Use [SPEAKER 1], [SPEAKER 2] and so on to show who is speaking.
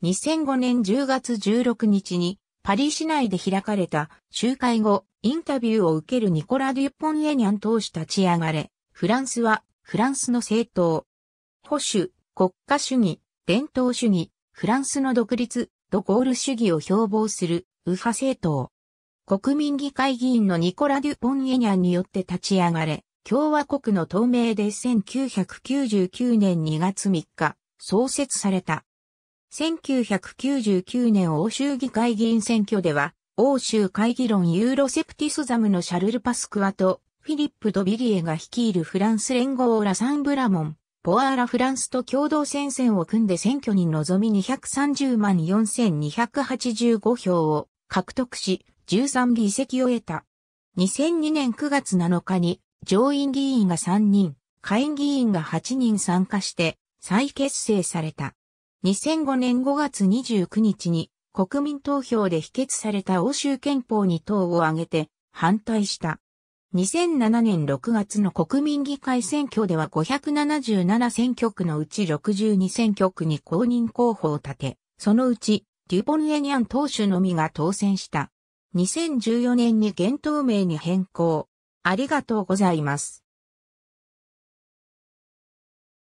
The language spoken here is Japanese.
[SPEAKER 1] 2005年10月16日にパリ市内で開かれた集会後、インタビューを受けるニコラ・デュポン・エニャン党首立ち上がれ、フランスはフランスの政党、保守、国家主義、伝統主義、フランスの独立、ドゴール主義を標榜する右派政党。国民議会議員のニコラ・デュポン・エニャンによって立ち上がれ、共和国の透明で1999年2月3日、創設された。1999年欧州議会議員選挙では、欧州会議論ユーロセプティスザムのシャルル・パスクワと、フィリップ・ドビリエが率いるフランス連合ラ・サンブラモン、ポアーラ・フランスと共同戦線を組んで選挙に臨み230万4285票を獲得し、13議席を得た。2002年9月7日に上院議員が3人、下院議員が8人参加して再結成された。2005年5月29日に国民投票で否決された欧州憲法に党を挙げて反対した。2007年6月の国民議会選挙では577選挙区のうち62選挙区に公認候補を立て、そのうちデュポンエニャン党首のみが当選した。2014年に現党名に変更。ありがとうございます。